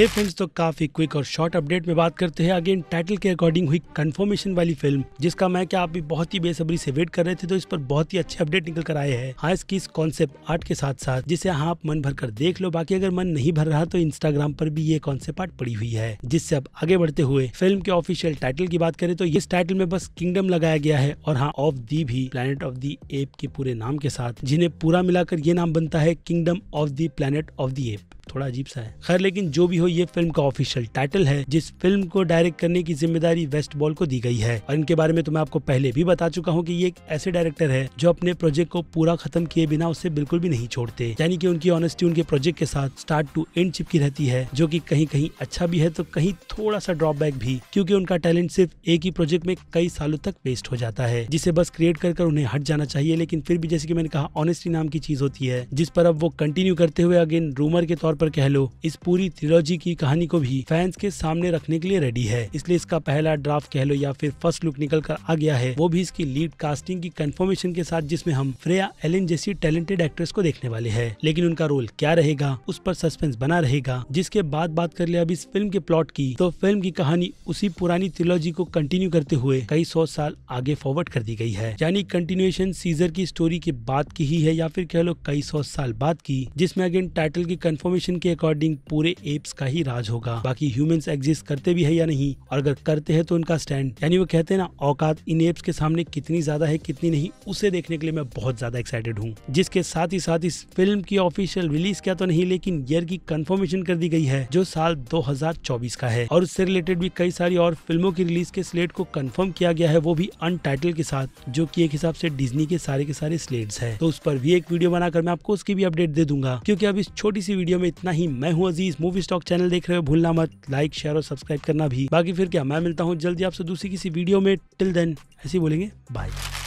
हे friends तो काफी quick और शॉर्ट अपडेट में बात करते हैं अगेन टाइटल के अकॉर्डिंग हुई कंफर्मेशन वाली फिल्म जिसका मैं क्या आप भी बहुत ही बेसब्री से वेट कर रहे थे तो इस पर बहुत ही अच्छे अपडेट निकल कर आए हैं हाँ इसकी इस कॉन्सेप्ट आर्ट के साथ साथ जिसे हाँ आप मन भर कर देख लो बाकी अगर मन नहीं भर रहा तो इंस्टाग्राम पर भी ये कॉन्सेप्ट आर्ट पड़ी हुई है जिससे अब आगे बढ़ते हुए फिल्म के ऑफिशियल टाइटल की बात करें तो इस टाइटल में बस किंगडम लगाया गया है और हाँ ऑफ दी भी प्लानट ऑफ दी एप के पूरे नाम के साथ जिन्हें पूरा मिलाकर ये नाम बनता है kingdom of the planet of the ape थोड़ा अजीब सा है खैर लेकिन जो भी हो ये फिल्म का ऑफिशियल टाइटल है जिस फिल्म को डायरेक्ट करने की जिम्मेदारी वेस्ट बॉल को दी गई है और इनके बारे में तो मैं आपको पहले भी बता चुका हूँ की ये एक ऐसे डायरेक्टर है जो अपने प्रोजेक्ट को पूरा खत्म किए बिना उसे बिल्कुल भी नहीं छोड़ते यानी की उनकी ऑनेस्टी उनके प्रोजेक्ट के साथ स्टार्ट टू एंड चिपकी रहती है जो की कहीं कहीं अच्छा भी है तो कहीं थोड़ा सा ड्रॉबैक भी क्यूँकी उनका टैलेंट सिर्फ एक ही प्रोजेक्ट में कई सालों तक वेस्ट हो जाता है जिसे बस क्रिएट कर कर उन्हें हट जाना चाहिए लेकिन फिर भी जैसे कि मैंने कहा ऑनेस्टी नाम की चीज होती है जिस पर अब वो कंटिन्यू करते हुए अगेन रूमर के तौर पर कह लो इस पूरी ट्रिलॉजी की कहानी को भी फैंस के सामने रखने के लिए रेडी है इसलिए इसका पहला ड्राफ्ट कह लो या फिर फर्स्ट लुक निकल कर आ गया है वो भी इसकी लीड कास्टिंग की कंफर्मेशन के साथ जिसमें हम फ्रेया एलिन जैसी टैलेंटेड एक्ट्रेस को देखने वाले हैं लेकिन उनका रोल क्या रहेगा उस पर सस्पेंस बना रहेगा जिसके बाद बात कर ले अब इस फिल्म के प्लॉट की तो फिल्म की कहानी उसी पुरानी त्रिलॉजी को कंटिन्यू करते हुए कई सौ साल आगे फॉरवर्ड कर दी गई है यानी कंटिन्यूएशन सीजर की स्टोरी के बाद की ही है या फिर कह लो कई सौ साल बाद की जिसमें अगेन टाइटल की कंफर्मेशन डेफिनेशन के अकॉर्डिंग पूरे एप्स का ही राज होगा बाकी ह्यूमंस एग्जिस्ट करते भी है या नहीं और अगर करते हैं तो उनका स्टैंड यानी वो कहते हैं ना औकात इन एप्स के सामने कितनी ज्यादा है कितनी नहीं उसे देखने के लिए मैं बहुत ज्यादा एक्साइटेड हूँ जिसके साथ ही साथ इस फिल्म की ऑफिशियल रिलीज क्या तो नहीं लेकिन ईयर की कंफर्मेशन कर दी गई है जो साल दो का है और उससे रिलेटेड भी कई सारी और फिल्मों की रिलीज के स्लेट को कंफर्म किया गया है वो भी अनटाइटल के साथ जो की एक हिसाब से डिज्नी के सारे के सारे स्लेट्स है तो उस पर भी एक वीडियो बनाकर मैं आपको उसकी भी अपडेट दे दूंगा क्योंकि अब इस छोटी सी वीडियो में इतना ही मैं हूँ अजीज मूवी स्टॉक चैनल देख रहे हो भूलना मत लाइक शेयर और सब्सक्राइब करना भी बाकी फिर क्या मैं मिलता हूँ जल्दी आपसे दूसरी किसी वीडियो में टिल देन ऐसे बोलेंगे बाय